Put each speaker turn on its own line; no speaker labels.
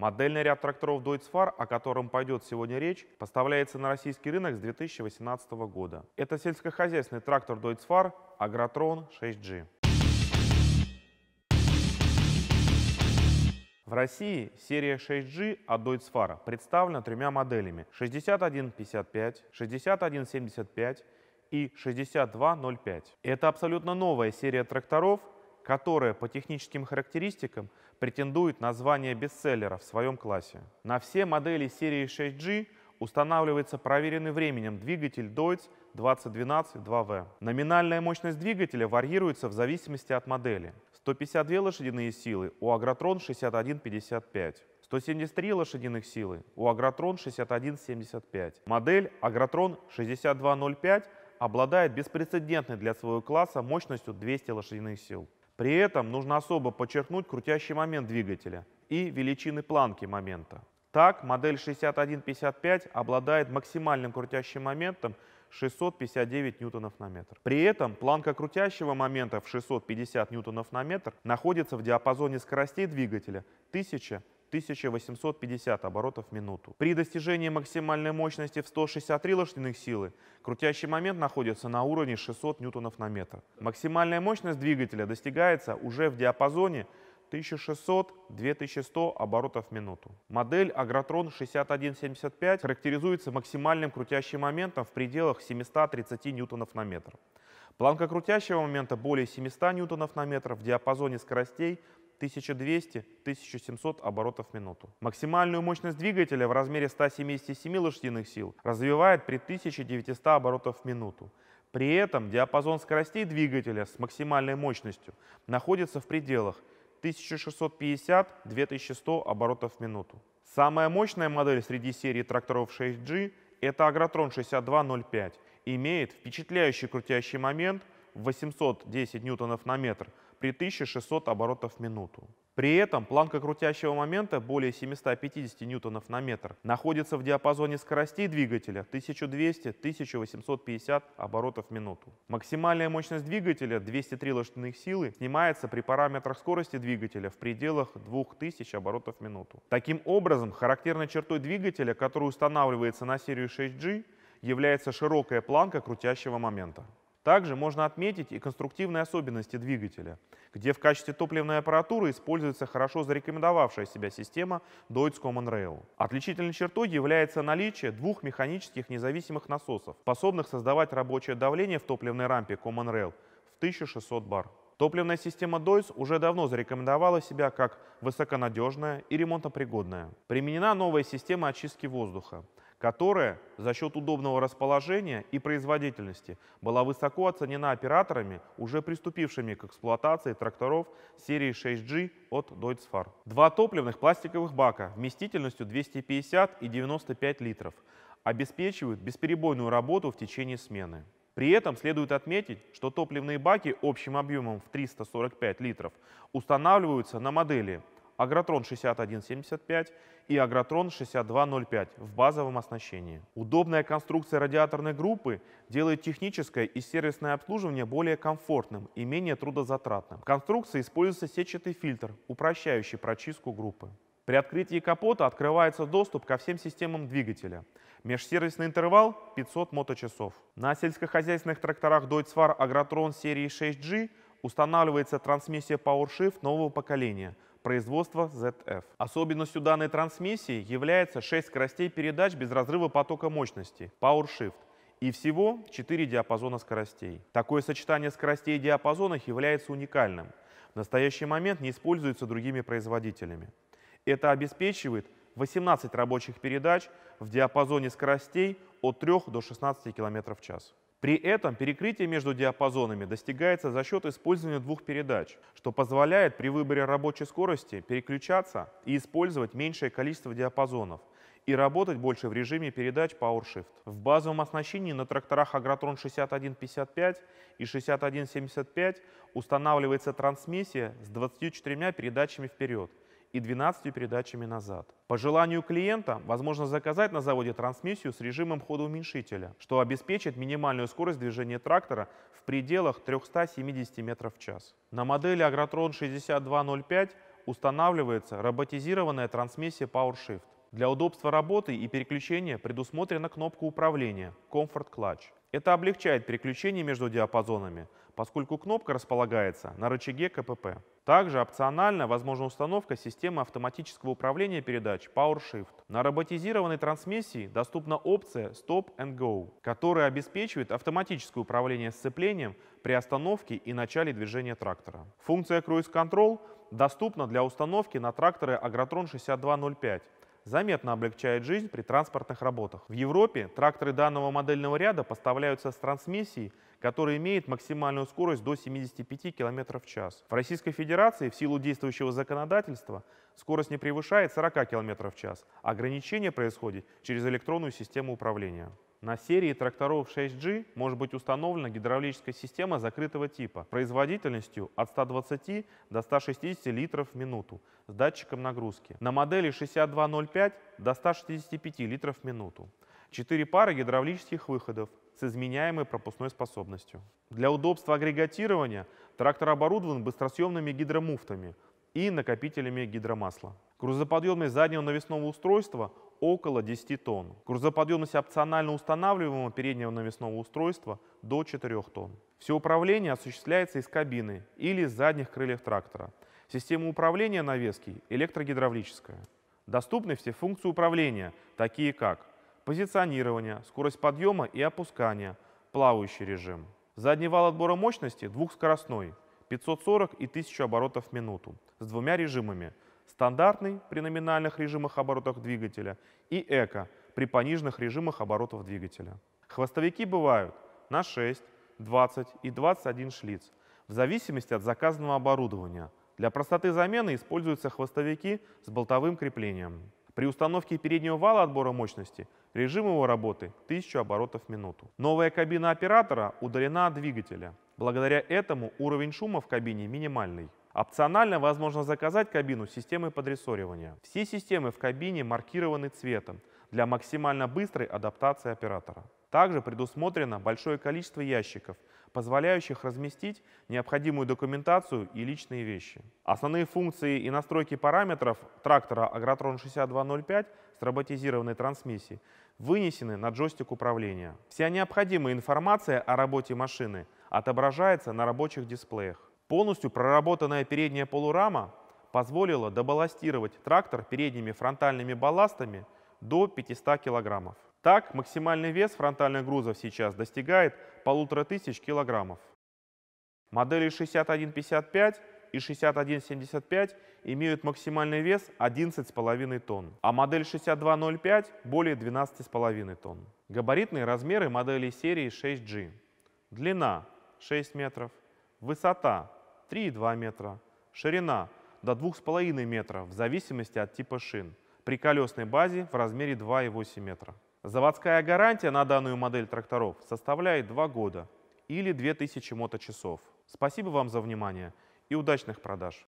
Модельный ряд тракторов Deutz Fahr, о котором пойдет сегодня речь, поставляется на российский рынок с 2018 года. Это сельскохозяйственный трактор Deutz Fahr Agrotron 6G. В России серия 6G от Deutz Fahr представлена тремя моделями 6155, 6175 и 6205. Это абсолютно новая серия тракторов, которая по техническим характеристикам – претендует на звание бестселлера в своем классе. На все модели серии 6G устанавливается проверенный временем двигатель Deutz 2012-2V. Номинальная мощность двигателя варьируется в зависимости от модели. 152 лошадиные силы у Агротрон 6155. 173 лошадиных силы у Агротрон 6175. Модель Агротрон 6205 обладает беспрецедентной для своего класса мощностью 200 лошадиных сил. При этом нужно особо подчеркнуть крутящий момент двигателя и величины планки момента. Так, модель 6155 обладает максимальным крутящим моментом 659 ньютонов на метр. При этом планка крутящего момента в 650 ньютонов на метр находится в диапазоне скоростей двигателя 1000 1850 оборотов в минуту. При достижении максимальной мощности в 163 лошадиных силы крутящий момент находится на уровне 600 ньютонов на метр. Максимальная мощность двигателя достигается уже в диапазоне 1600-2100 оборотов в минуту. Модель Агротрон 6175 характеризуется максимальным крутящим моментом в пределах 730 ньютонов на метр. Планка крутящего момента более 700 ньютонов на метр в диапазоне скоростей 1200-1700 оборотов в минуту. Максимальную мощность двигателя в размере 177 лошадиных сил развивает при 1900 оборотов в минуту. При этом диапазон скоростей двигателя с максимальной мощностью находится в пределах 1650-2100 оборотов в минуту. Самая мощная модель среди серии тракторов 6G – это Агротрон 6205, имеет впечатляющий крутящий момент 810 ньютонов на метр – при 1600 оборотов в минуту. При этом планка крутящего момента более 750 ньютонов на метр находится в диапазоне скоростей двигателя 1200-1850 оборотов в минуту. Максимальная мощность двигателя 203 лошадиных силы снимается при параметрах скорости двигателя в пределах 2000 оборотов в минуту. Таким образом, характерной чертой двигателя, который устанавливается на серию 6G, является широкая планка крутящего момента. Также можно отметить и конструктивные особенности двигателя, где в качестве топливной аппаратуры используется хорошо зарекомендовавшая себя система Deutz Common Rail. Отличительной чертой является наличие двух механических независимых насосов, способных создавать рабочее давление в топливной рампе Common Rail в 1600 бар. Топливная система Deutz уже давно зарекомендовала себя как высоконадежная и ремонтопригодная. Применена новая система очистки воздуха, которая за счет удобного расположения и производительности была высоко оценена операторами, уже приступившими к эксплуатации тракторов серии 6G от Deutz Два топливных пластиковых бака вместительностью 250 и 95 литров обеспечивают бесперебойную работу в течение смены. При этом следует отметить, что топливные баки общим объемом в 345 литров устанавливаются на модели – Агротрон 6175 и Агротрон 6205 в базовом оснащении. Удобная конструкция радиаторной группы делает техническое и сервисное обслуживание более комфортным и менее трудозатратным. В конструкции используется сетчатый фильтр, упрощающий прочистку группы. При открытии капота открывается доступ ко всем системам двигателя. Межсервисный интервал 500 моточасов. На сельскохозяйственных тракторах Deutzwar Agrotron серии 6G устанавливается трансмиссия PowerShift нового поколения – производства ZF. Особенностью данной трансмиссии является 6 скоростей передач без разрыва потока мощности Power Shift и всего 4 диапазона скоростей. Такое сочетание скоростей и диапазонов является уникальным. В настоящий момент не используется другими производителями. Это обеспечивает 18 рабочих передач в диапазоне скоростей от 3 до 16 км в час. При этом перекрытие между диапазонами достигается за счет использования двух передач, что позволяет при выборе рабочей скорости переключаться и использовать меньшее количество диапазонов и работать больше в режиме передач PowerShift. В базовом оснащении на тракторах Агротрон 6155 и 6175 устанавливается трансмиссия с 24 передачами вперед – и 12 передачами назад. По желанию клиента возможно заказать на заводе трансмиссию с режимом хода уменьшителя, что обеспечит минимальную скорость движения трактора в пределах 370 метров в час. На модели Agrotron 6205 устанавливается роботизированная трансмиссия PowerShift. Для удобства работы и переключения предусмотрена кнопка управления Comfort Clutch. Это облегчает переключение между диапазонами, поскольку кнопка располагается на рычаге КПП. Также опционально возможна установка системы автоматического управления передач PowerShift. На роботизированной трансмиссии доступна опция Stop and Go, которая обеспечивает автоматическое управление сцеплением при остановке и начале движения трактора. Функция Cruise Control доступна для установки на тракторы Agrotron 6205 заметно облегчает жизнь при транспортных работах. В Европе тракторы данного модельного ряда поставляются с трансмиссией, которая имеет максимальную скорость до 75 км в час. В Российской Федерации в силу действующего законодательства скорость не превышает 40 км в час. Ограничение происходит через электронную систему управления. На серии тракторов 6G может быть установлена гидравлическая система закрытого типа производительностью от 120 до 160 литров в минуту с датчиком нагрузки. На модели 6205 до 165 литров в минуту. Четыре пары гидравлических выходов с изменяемой пропускной способностью. Для удобства агрегатирования трактор оборудован быстросъемными гидромуфтами – и накопителями гидромасла. Грузоподъемность заднего навесного устройства около 10 тонн. Грузоподъемность опционально устанавливаемого переднего навесного устройства до 4 тонн. Все управление осуществляется из кабины или из задних крыльев трактора. Система управления навески электрогидравлическая. Доступны все функции управления, такие как позиционирование, скорость подъема и опускания, плавающий режим. Задний вал отбора мощности двухскоростной, 540 и 1000 оборотов в минуту с двумя режимами – стандартный при номинальных режимах оборотов двигателя и эко при пониженных режимах оборотов двигателя. Хвостовики бывают на 6, 20 и 21 шлиц, в зависимости от заказанного оборудования. Для простоты замены используются хвостовики с болтовым креплением. При установке переднего вала отбора мощности режим его работы 1000 оборотов в минуту. Новая кабина оператора удалена от двигателя. Благодаря этому уровень шума в кабине минимальный. Опционально возможно заказать кабину с системой подрессоривания. Все системы в кабине маркированы цветом для максимально быстрой адаптации оператора. Также предусмотрено большое количество ящиков, позволяющих разместить необходимую документацию и личные вещи. Основные функции и настройки параметров трактора Агротрон 6205 с роботизированной трансмиссией вынесены на джойстик управления. Вся необходимая информация о работе машины отображается на рабочих дисплеях. Полностью проработанная передняя полурама позволила добалластировать трактор передними фронтальными балластами до 500 кг. Так, максимальный вес фронтальных грузов сейчас достигает 1500 кг. Модели 6155 и 6175 имеют максимальный вес 11,5 тонн, а модель 6205 более 12,5 тонн. Габаритные размеры моделей серии 6G. Длина 6 метров, высота 3,2 метра. Ширина до 2,5 метра в зависимости от типа шин. При колесной базе в размере 2,8 метра. Заводская гарантия на данную модель тракторов составляет 2 года или 2000 моточасов. Спасибо вам за внимание и удачных продаж!